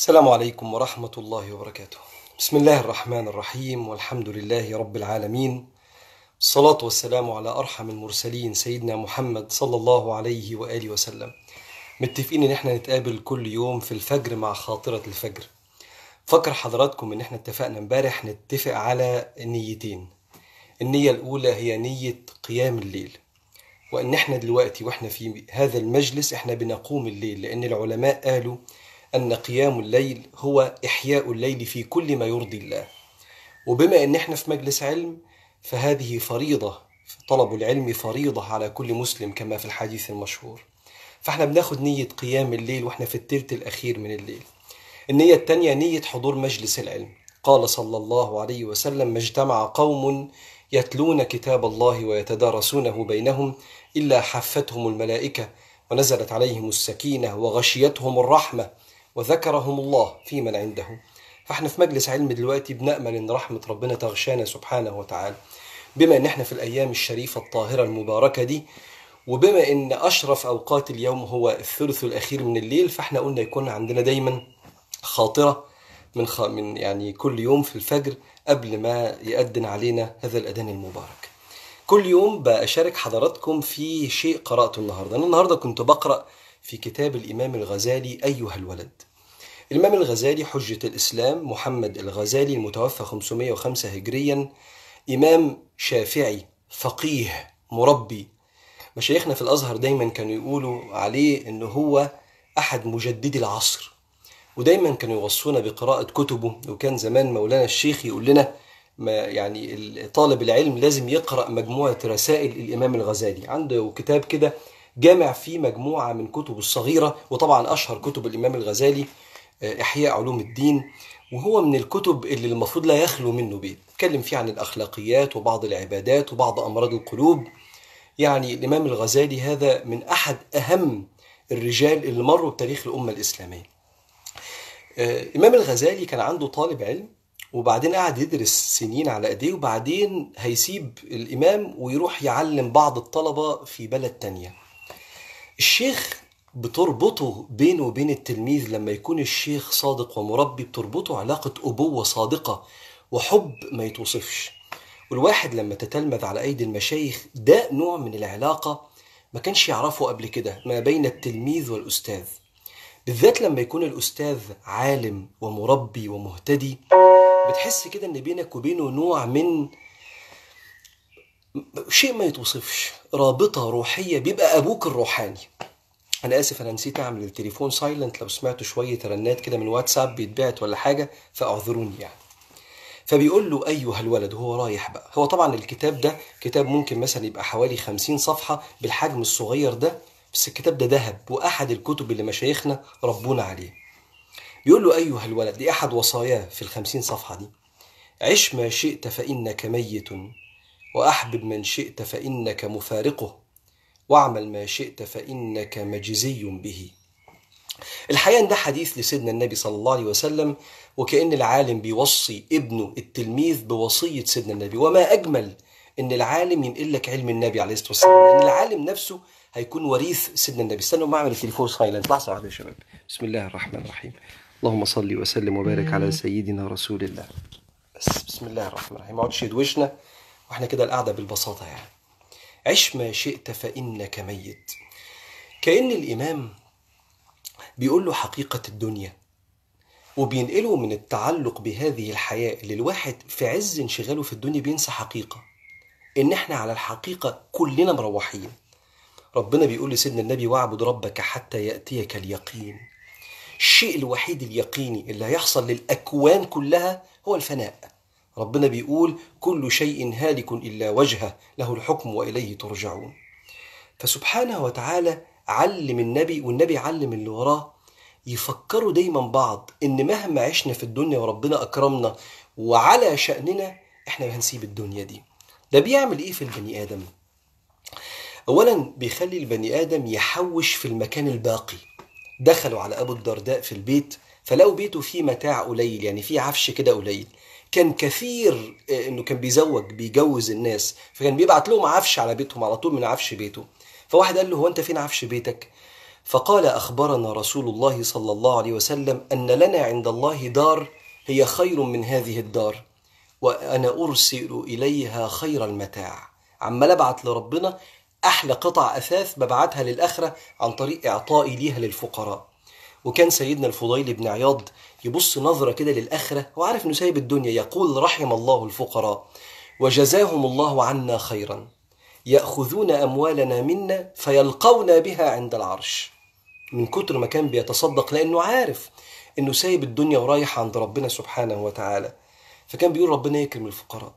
السلام عليكم ورحمة الله وبركاته. بسم الله الرحمن الرحيم والحمد لله رب العالمين. الصلاة والسلام على أرحم المرسلين سيدنا محمد صلى الله عليه وآله وسلم. متفقين إن احنا نتقابل كل يوم في الفجر مع خاطرة الفجر. فكر حضراتكم إن احنا اتفقنا امبارح نتفق على نيتين. النية الأولى هي نية قيام الليل. وإن احنا دلوقتي واحنا في هذا المجلس احنا بنقوم الليل لأن العلماء قالوا أن قيام الليل هو إحياء الليل في كل ما يرضي الله وبما أن احنا في مجلس علم فهذه فريضة طلب العلم فريضة على كل مسلم كما في الحديث المشهور فاحنا بناخد نية قيام الليل واحنا في التلت الأخير من الليل النية الثانية نية حضور مجلس العلم قال صلى الله عليه وسلم ما اجتمع قوم يتلون كتاب الله ويتدارسونه بينهم إلا حفتهم الملائكة ونزلت عليهم السكينة وغشيتهم الرحمة وذكرهم الله في من عنده فاحنا في مجلس علم دلوقتي بنأمل ان رحمة ربنا تغشانا سبحانه وتعالى بما ان احنا في الايام الشريفة الطاهرة المباركة دي وبما ان اشرف اوقات اليوم هو الثلث الاخير من الليل فاحنا قلنا يكون عندنا دايما خاطرة من خ... من يعني كل يوم في الفجر قبل ما يأذن علينا هذا الأذان المبارك. كل يوم بشارك حضراتكم في شيء قرأته النهارده، أنا النهارده كنت بقرأ في كتاب الإمام الغزالي أيها الولد. الإمام الغزالي حجة الإسلام محمد الغزالي المتوفى 505 هجريا إمام شافعي فقيه مربي مشايخنا في الأزهر دايما كانوا يقولوا عليه إن هو أحد مجددي العصر ودايما كانوا يوصونا بقراءة كتبه وكان زمان مولانا الشيخ يقول لنا ما يعني طالب العلم لازم يقرأ مجموعة رسائل الإمام الغزالي عنده كتاب كده جامع فيه مجموعة من كتب الصغيرة وطبعا أشهر كتب الإمام الغزالي آه، إحياء علوم الدين وهو من الكتب اللي المفروض لا يخلو منه بيت تكلم فيه عن الأخلاقيات وبعض العبادات وبعض أمراض القلوب يعني الإمام الغزالي هذا من أحد أهم الرجال اللي مروا بتاريخ الأمة الإسلامية الإمام آه، الغزالي كان عنده طالب علم وبعدين قعد يدرس سنين على ايديه وبعدين هيسيب الامام ويروح يعلم بعض الطلبه في بلد تانية الشيخ بتربطه بينه وبين التلميذ لما يكون الشيخ صادق ومربي بتربطه علاقة أبوة صادقة وحب ما يتوصفش والواحد لما تتلمذ على أيدي المشايخ ده نوع من العلاقة ما كانش يعرفه قبل كده ما بين التلميذ والأستاذ بالذات لما يكون الأستاذ عالم ومربي ومهتدي بتحس كده إن بينك وبينه نوع من شيء ما يتوصفش رابطة روحية بيبقى أبوك الروحاني انا اسف انا نسيت اعمل التليفون سايلنت لو سمعتوا شويه رنات كده من واتساب بيتبعت ولا حاجه فاعذروني يعني فبيقول له ايها الولد وهو رايح بقى هو طبعا الكتاب ده كتاب ممكن مثلا يبقى حوالي 50 صفحه بالحجم الصغير ده بس الكتاب ده ذهب واحد الكتب اللي مشايخنا ربونا عليه بيقول له ايها الولد دي احد وصاياه في الخمسين صفحه دي عش ما شئت فانك ميت واحبب من شئت فانك مفارقه واعمل ما شئت فإنك مجزي به الحقيقة ده حديث لسيدنا النبي صلى الله عليه وسلم وكأن العالم بيوصي ابنه التلميذ بوصية سيدنا النبي وما أجمل ان العالم ينقل لك علم النبي عليه الصلاه والسلام لان العالم نفسه هيكون وريث سيدنا النبي استنوا ما اعمل التليفون سايلنت لحظه واحده يا شباب بسم الله الرحمن الرحيم اللهم صل وسلم وبارك على سيدنا رسول الله بس بسم الله الرحمن الرحيم ما عدش يدوشنا واحنا كده القعده بالبساطه يعني عش ما شئت فإنك ميت كأن الإمام بيقول له حقيقة الدنيا وبينقله من التعلق بهذه الحياة للواحد في عز انشغاله في الدنيا بينسى حقيقة إن إحنا على الحقيقة كلنا مروحين ربنا بيقول لسيدنا النبي واعبد ربك حتى يأتيك اليقين الشيء الوحيد اليقيني اللي هيحصل للأكوان كلها هو الفناء ربنا بيقول كل شيء هالك إلا وجهه له الحكم وإليه ترجعون فسبحانه وتعالى علم النبي والنبي علم اللي وراه يفكروا دايما بعض ان مهما عشنا في الدنيا وربنا اكرمنا وعلى شأننا احنا هنسيب الدنيا دي ده بيعمل ايه في البني ادم اولا بيخلي البني ادم يحوش في المكان الباقي دخلوا على ابو الدرداء في البيت فلقوا بيته فيه متاع قليل يعني فيه عفش كده قليل كان كثير آه، انه كان بيزوج بيجوز الناس فكان بيبعت لهم عفش على بيتهم على طول من عفش بيته فواحد قال له هو انت فين عفش بيتك فقال اخبرنا رسول الله صلى الله عليه وسلم ان لنا عند الله دار هي خير من هذه الدار وانا ارسل اليها خير المتاع عمال ابعت لربنا احلى قطع اثاث ببعتها للاخره عن طريق اعطائي ليها للفقراء وكان سيدنا الفضيل بن عياض يبص نظرة كده للآخرة وعارف إنه سايب الدنيا يقول رحم الله الفقراء وجزاهم الله عنا خيرا يأخذون أموالنا منا فيلقون بها عند العرش من كتر ما كان بيتصدق لأنه عارف إنه سايب الدنيا ورايح عند ربنا سبحانه وتعالى فكان بيقول ربنا يكرم الفقراء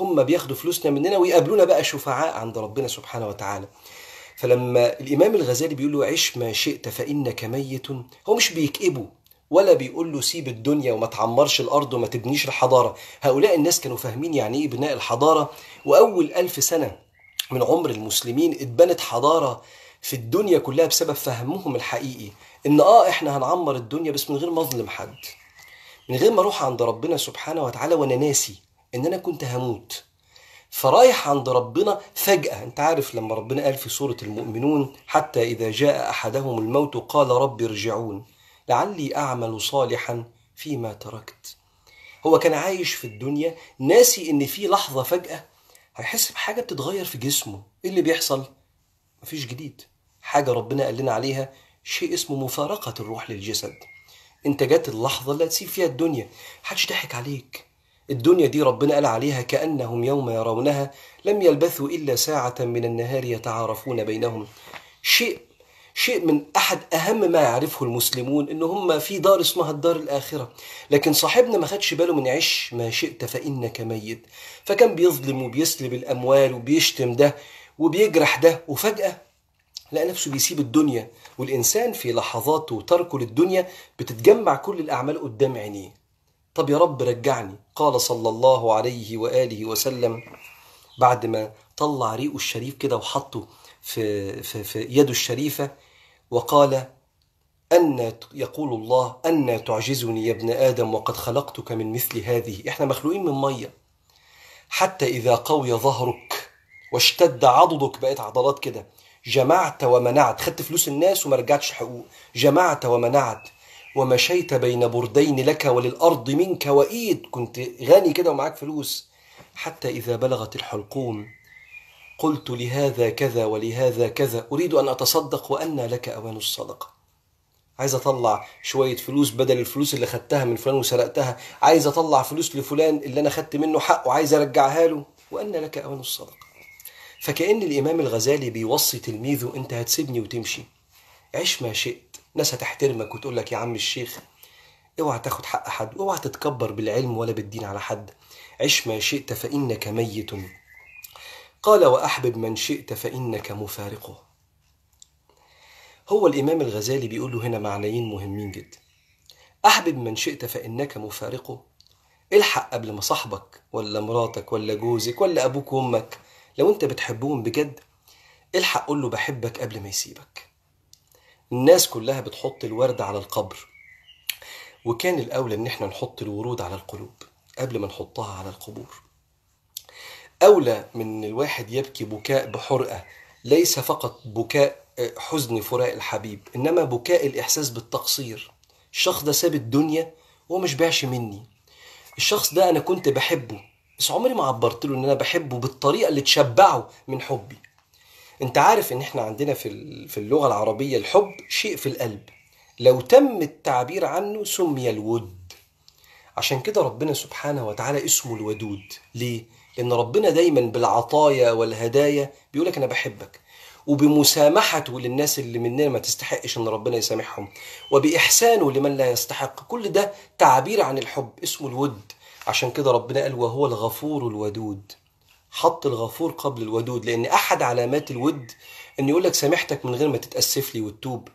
هم بياخدوا فلوسنا مننا ويقابلونا بقى شفعاء عند ربنا سبحانه وتعالى فلما الإمام الغزالي بيقول له عش ما شئت فإنك ميت هو مش بيكئبه ولا بيقول له سيب الدنيا وما تعمرش الأرض وما تبنيش الحضارة هؤلاء الناس كانوا فاهمين يعني إيه بناء الحضارة وأول ألف سنة من عمر المسلمين اتبنت حضارة في الدنيا كلها بسبب فهمهم الحقيقي إن آه إحنا هنعمر الدنيا بس من غير ما أظلم حد من غير ما أروح عند ربنا سبحانه وتعالى وأنا ناسي إن أنا كنت هموت فرايح عند ربنا فجأة أنت عارف لما ربنا قال في سورة المؤمنون حتى إذا جاء أحدهم الموت قال رب ارجعون لعلي أعمل صالحا فيما تركت هو كان عايش في الدنيا ناسي إن في لحظة فجأة هيحس بحاجة بتتغير في جسمه إيه اللي بيحصل؟ مفيش جديد حاجة ربنا قال لنا عليها شيء اسمه مفارقة الروح للجسد انت جات اللحظة اللي هتسيب فيها الدنيا محدش ضحك عليك الدنيا دي ربنا قال عليها كأنهم يوم يرونها لم يلبثوا إلا ساعة من النهار يتعارفون بينهم شيء شيء من أحد أهم ما يعرفه المسلمون إن هم في دار اسمها الدار الآخرة لكن صاحبنا ما خدش باله من عش ما شئت فإنك ميت فكان بيظلم وبيسلب الأموال وبيشتم ده وبيجرح ده وفجأة لقى نفسه بيسيب الدنيا والإنسان في لحظاته وتركه للدنيا بتتجمع كل الأعمال قدام عينيه طب يا رب رجعني قال صلى الله عليه وآله وسلم بعد ما طلع ريقه الشريف كده وحطه في, في, في يده الشريفة وقال أن يقول الله أن تعجزني يا ابن آدم وقد خلقتك من مثل هذه إحنا مخلوقين من مية حتى إذا قوي ظهرك واشتد عضدك بقيت عضلات كده جمعت ومنعت خدت فلوس الناس وما رجعتش حقوق جمعت ومنعت ومشيت بين بردين لك وللأرض منك وإيد كنت غني كده ومعاك فلوس حتى إذا بلغت الحلقوم قلت لهذا كذا ولهذا كذا أريد أن أتصدق وأن لك أوان الصدقة عايز أطلع شوية فلوس بدل الفلوس اللي خدتها من فلان وسرقتها عايز أطلع فلوس لفلان اللي أنا خدت منه حق وعايز أرجعها له وأن لك أوان الصدقة فكأن الإمام الغزالي بيوصي تلميذه أنت هتسيبني وتمشي عش ما شئت ناس هتحترمك وتقول لك يا عم الشيخ اوعى تاخد حق حد اوعى تتكبر بالعلم ولا بالدين على حد عش ما شئت فإنك ميت قال وأحبب من شئت فإنك مفارقه هو الإمام الغزالي بيقول له هنا معنيين مهمين جدا أحبب من شئت فإنك مفارقه الحق قبل ما صاحبك ولا مراتك ولا جوزك ولا أبوك وأمك لو أنت بتحبهم بجد الحق قول له بحبك قبل ما يسيبك الناس كلها بتحط الورد على القبر وكان الأولى إن إحنا نحط الورود على القلوب قبل ما نحطها على القبور أولى من الواحد يبكي بكاء بحرقة ليس فقط بكاء آه، حزن فراق الحبيب إنما بكاء الإحساس بالتقصير الشخص ده ساب الدنيا مش باعش مني الشخص ده أنا كنت بحبه بس عمري ما عبرت له إن أنا بحبه بالطريقة اللي تشبعه من حبي انت عارف ان احنا عندنا في في اللغه العربيه الحب شيء في القلب لو تم التعبير عنه سمي الود عشان كده ربنا سبحانه وتعالى اسمه الودود ليه لان ربنا دايما بالعطايا والهدايا بيقولك انا بحبك وبمسامحته للناس اللي مننا ما تستحقش ان ربنا يسامحهم وباحسانه لمن لا يستحق كل ده تعبير عن الحب اسمه الود عشان كده ربنا قال وهو الغفور الودود حط الغفور قبل الودود لأن أحد علامات الود إن يقول لك سامحتك من غير ما تتأسف لي وتتوب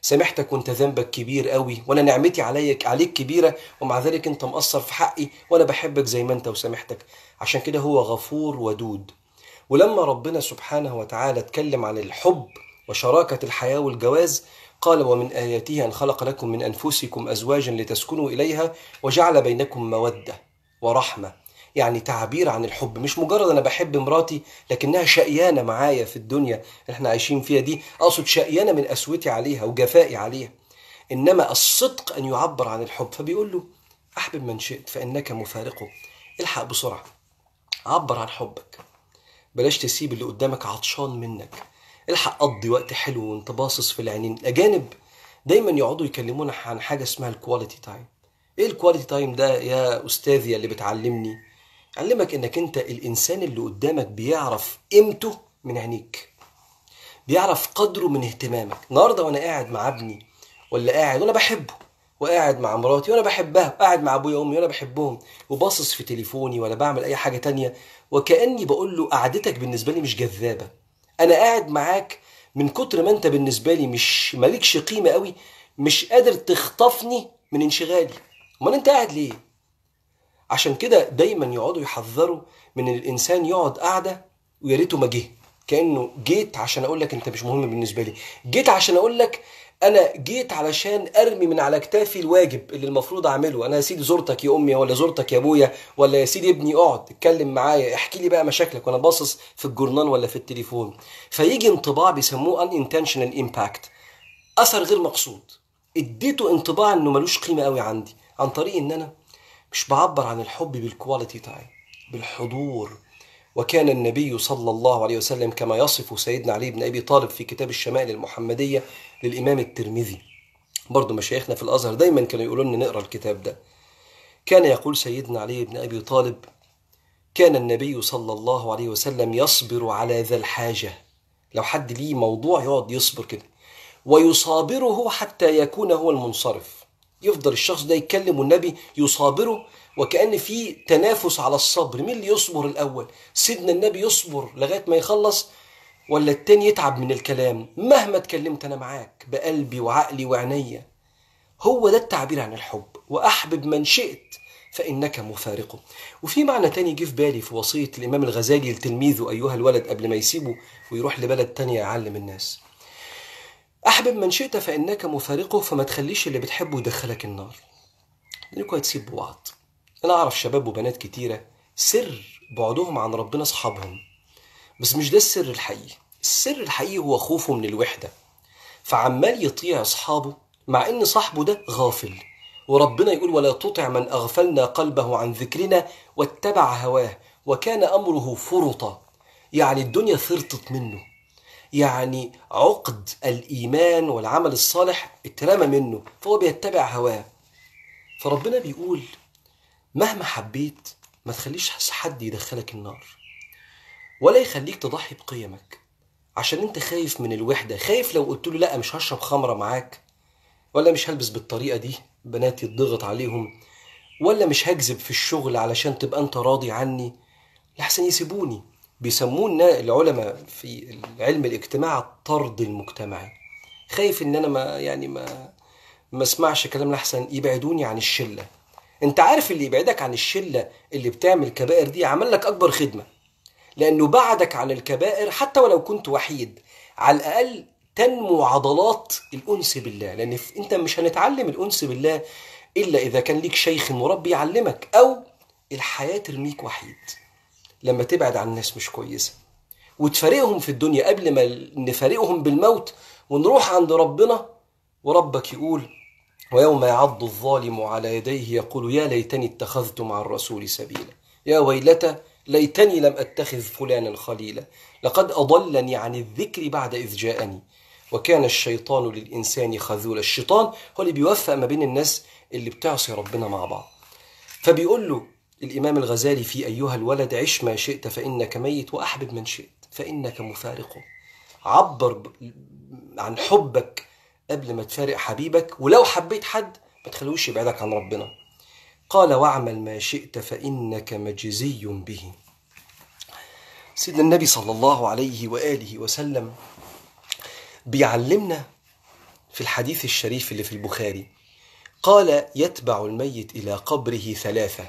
سامحتك وانت ذنبك كبير قوي وانا نعمتي عليك عليك كبيره ومع ذلك انت مقصر في حقي وانا بحبك زي ما انت وسامحتك عشان كده هو غفور ودود ولما ربنا سبحانه وتعالى اتكلم عن الحب وشراكه الحياه والجواز قال ومن آياته أن خلق لكم من أنفسكم أزواجا لتسكنوا إليها وجعل بينكم مودة ورحمة يعني تعبير عن الحب مش مجرد انا بحب مراتي لكنها شقيانه معايا في الدنيا اللي احنا عايشين فيها دي اقصد شقيانه من قسوتي عليها وجفائي عليها انما الصدق ان يعبر عن الحب فبيقول له احبب من شئت فانك مفارقه الحق بسرعه عبر عن حبك بلاش تسيب اللي قدامك عطشان منك الحق قضي وقت حلو وانت باصص في العينين الاجانب دايما يقعدوا يكلمونا عن حاجه اسمها الكواليتي تايم ايه الكواليتي تايم ده يا استاذي اللي بتعلمني علمك انك انت الانسان اللي قدامك بيعرف قيمته من عينيك بيعرف قدره من اهتمامك النهارده وانا قاعد مع ابني ولا قاعد وانا بحبه وقاعد مع مراتي وانا بحبها وقاعد مع ابويا وامي وانا بحبهم وباصص في تليفوني ولا بعمل اي حاجه تانية وكاني بقول له قعدتك بالنسبه لي مش جذابه انا قاعد معاك من كتر ما انت بالنسبه لي مش مالكش قيمه قوي مش قادر تخطفني من انشغالي امال انت قاعد ليه عشان كده دايما يقعدوا يحذروا من الانسان يقعد قاعده ويا ريته ما جه كانه جيت عشان اقول لك انت مش مهم بالنسبه لي جيت عشان اقول لك انا جيت علشان ارمي من على كتافي الواجب اللي المفروض اعمله انا يا سيدي زرتك يا امي ولا زرتك يا ابويا ولا يا سيدي ابني اقعد اتكلم معايا احكي لي بقى مشاكلك وانا باصص في الجورنان ولا في التليفون فيجي انطباع بيسموه ان انتشنال امباكت اثر غير مقصود اديته انطباع انه ملوش قيمه قوي عندي عن طريق ان انا مش بعبر عن الحب بالكواليتي تاعي بالحضور وكان النبي صلى الله عليه وسلم كما يصف سيدنا علي بن ابي طالب في كتاب الشمائل المحمديه للامام الترمذي برضه مشايخنا في الازهر دايما كانوا يقولوا لنا نقرا الكتاب ده كان يقول سيدنا علي بن ابي طالب كان النبي صلى الله عليه وسلم يصبر على ذا الحاجه لو حد ليه موضوع يقعد يصبر كده ويصابره حتى يكون هو المنصرف يفضل الشخص ده يتكلم والنبي يصابره وكأن في تنافس على الصبر مين اللي يصبر الأول سيدنا النبي يصبر لغاية ما يخلص ولا التاني يتعب من الكلام مهما اتكلمت أنا معاك بقلبي وعقلي وعينيا هو ده التعبير عن الحب وأحبب من شئت فإنك مفارقه وفي معنى تاني جه في بالي في وصية الإمام الغزالي لتلميذه أيها الولد قبل ما يسيبه ويروح لبلد تانية يعلم الناس أحبب من شئت فإنك مفارقه فما تخليش اللي بتحبه يدخلك النار لأنكوا هتسيبوا بعض أنا أعرف شباب وبنات كتيرة سر بعدهم عن ربنا أصحابهم بس مش ده السر الحقيقي السر الحقيقي هو خوفه من الوحدة فعمال يطيع أصحابه مع إن صاحبه ده غافل وربنا يقول ولا تطع من أغفلنا قلبه عن ذكرنا واتبع هواه وكان أمره فرطا يعني الدنيا فرطت منه يعني عقد الإيمان والعمل الصالح اترمى منه فهو بيتبع هواه فربنا بيقول مهما حبيت ما تخليش حد يدخلك النار ولا يخليك تضحي بقيمك عشان انت خايف من الوحدة خايف لو قلت له لا مش هشرب خمرة معاك ولا مش هلبس بالطريقة دي بناتي يتضغط عليهم ولا مش هكذب في الشغل علشان تبقى انت راضي عني لحسن يسيبوني بيسمونا العلماء في علم الاجتماع الطرد المجتمعي خايف ان انا ما يعني ما ما اسمعش كلام الاحسن يبعدوني عن الشله انت عارف اللي يبعدك عن الشله اللي بتعمل كبائر دي عمل لك اكبر خدمه لانه بعدك عن الكبائر حتى ولو كنت وحيد على الاقل تنمو عضلات الانس بالله لان انت مش هنتعلم الانس بالله الا اذا كان ليك شيخ مربي يعلمك او الحياه ترميك وحيد لما تبعد عن ناس مش كويسه وتفارقهم في الدنيا قبل ما نفارقهم بالموت ونروح عند ربنا وربك يقول ويوم يعض الظالم على يديه يقول يا ليتني اتخذت مع الرسول سبيلا يا ويلتى ليتني لم اتخذ فلانا خليلا لقد اضلني عن الذكر بعد اذ جاءني وكان الشيطان للانسان خذولا الشيطان هو اللي بيوفق ما بين الناس اللي بتعصي ربنا مع بعض فبيقول له الإمام الغزالي في أيها الولد عش ما شئت فإنك ميت وأحبب من شئت فإنك مفارقه عبر عن حبك قبل ما تفارق حبيبك ولو حبيت حد ما تخلوش يبعدك عن ربنا قال واعمل ما شئت فإنك مجزي به سيدنا النبي صلى الله عليه وآله وسلم بيعلمنا في الحديث الشريف اللي في البخاري قال يتبع الميت إلى قبره ثلاثة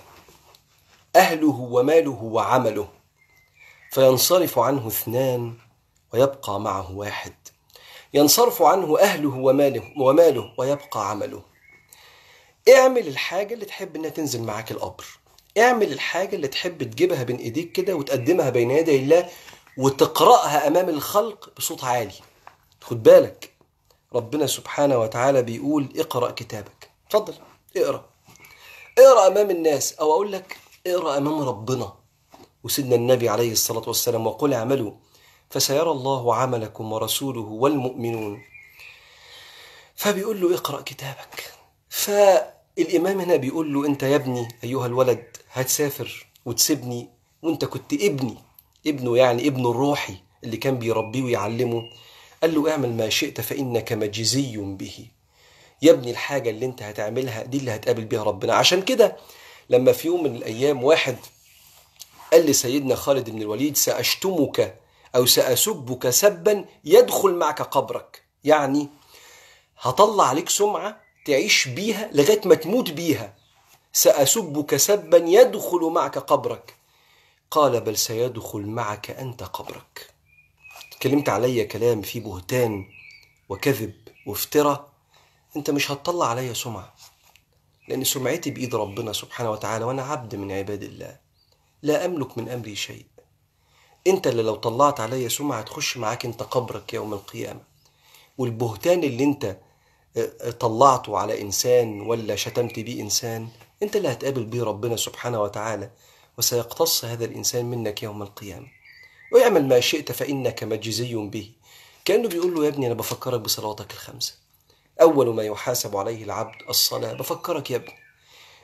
أهله وماله وعمله فينصرف عنه اثنان ويبقى معه واحد ينصرف عنه أهله وماله, وماله ويبقى عمله اعمل الحاجة اللي تحب انها تنزل معاك القبر اعمل الحاجة اللي تحب تجيبها بين ايديك كده وتقدمها بين يدي الله وتقرأها أمام الخلق بصوت عالي خد بالك ربنا سبحانه وتعالى بيقول اقرأ كتابك اتفضل اقرأ اقرأ أمام الناس أو أقول لك اقرا امام ربنا وسيدنا النبي عليه الصلاه والسلام وقل اعملوا فسيرى الله عملكم ورسوله والمؤمنون فبيقول له اقرا كتابك فالامام هنا بيقول له انت يا ابني ايها الولد هتسافر وتسيبني وانت كنت ابني ابنه يعني ابنه الروحي اللي كان بيربيه ويعلمه قال له اعمل ما شئت فانك مجزي به يا ابني الحاجه اللي انت هتعملها دي اللي هتقابل بيها ربنا عشان كده لما في يوم من الأيام واحد قال لسيدنا خالد بن الوليد سأشتمك أو سأسبك سبا يدخل معك قبرك يعني هطلع عليك سمعة تعيش بيها لغاية ما تموت بيها سأسبك سبا يدخل معك قبرك قال بل سيدخل معك أنت قبرك اتكلمت عليا كلام فيه بهتان وكذب وافتراء انت مش هتطلع عليا سمعه لأن سمعتي بإيد ربنا سبحانه وتعالى وأنا عبد من عباد الله لا أملك من أمري شيء أنت اللي لو طلعت عليا سمعة تخش معاك أنت قبرك يوم القيامة والبهتان اللي أنت آه، آه، طلعته على إنسان ولا شتمت بيه إنسان أنت اللي هتقابل بيه ربنا سبحانه وتعالى وسيقتص هذا الإنسان منك يوم القيامة واعمل ما شئت فإنك مجزي به كأنه بيقول له يا ابني أنا بفكرك بصلواتك الخمسة أول ما يحاسب عليه العبد الصلاة بفكرك يا ابني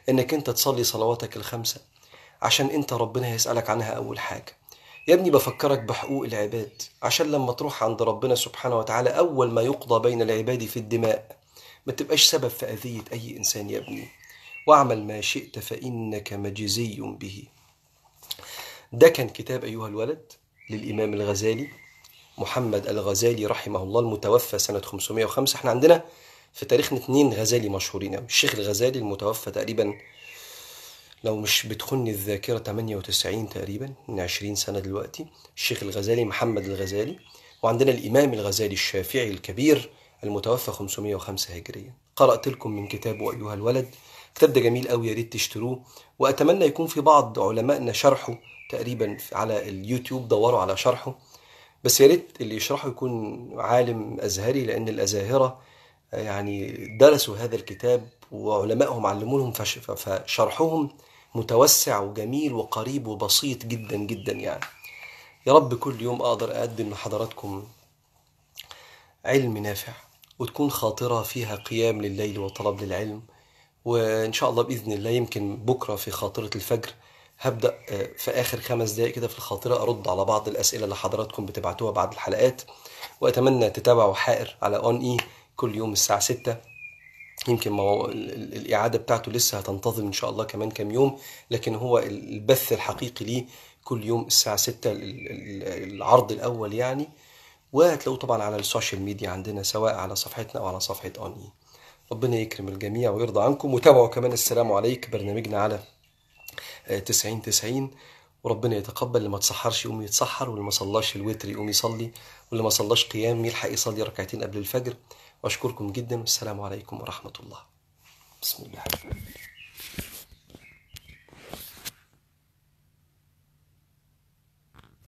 إنك أنت تصلي صلواتك الخمسة عشان أنت ربنا هيسألك عنها أول حاجة يا ابني بفكرك بحقوق العباد عشان لما تروح عند ربنا سبحانه وتعالى أول ما يقضى بين العباد في الدماء ما تبقاش سبب في أذية أي إنسان يا ابني واعمل ما شئت فإنك مجزي به ده كان كتاب أيها الولد للإمام الغزالي محمد الغزالي رحمه الله المتوفى سنة 505 احنا عندنا في تاريخنا اتنين غزالي مشهورين قوي الشيخ الغزالي المتوفى تقريبا لو مش بتخني الذاكرة 98 تقريبا من 20 سنة دلوقتي الشيخ الغزالي محمد الغزالي وعندنا الإمام الغزالي الشافعي الكبير المتوفى 505 هجريا قرأت لكم من كتابه أيها الولد كتاب ده جميل قوي يا ريت تشتروه وأتمنى يكون في بعض علمائنا شرحه تقريبا على اليوتيوب دوروا على شرحه بس يا ريت اللي يشرحه يكون عالم أزهري لأن الأزاهرة آه، يعني درسوا هذا الكتاب وعلمائهم علموهم فشرحهم متوسع وجميل وقريب وبسيط جدا جدا يعني يا رب كل يوم أقدر أقدم لحضراتكم علم نافع وتكون خاطرة فيها قيام لليل وطلب للعلم وإن شاء الله بإذن الله يمكن بكرة في خاطرة الفجر هبدا آه، في اخر خمس دقائق كده في الخاطره ارد على بعض الاسئله اللي حضراتكم بتبعتوها بعد الحلقات واتمنى تتابعوا حائر على اون اي e كل يوم الساعه 6 يمكن مو... الاعاده بتاعته لسه هتنتظم ان شاء الله كمان كام يوم لكن هو البث الحقيقي ليه كل يوم الساعه 6 العرض الاول يعني وهتلاقوه طبعا على السوشيال ميديا عندنا سواء على صفحتنا او على صفحه اون اي e. ربنا يكرم الجميع ويرضى عنكم وتابعوا كمان السلام عليك برنامجنا على آه، تسعين تسعين وربنا يتقبل اللي ما تسحرش يقوم يتسحر واللي ما صلاش الوتر يقوم يصلي واللي ما صلاش قيام يلحق يصلي ركعتين قبل الفجر واشكركم جدا والسلام عليكم ورحمه الله بسم الله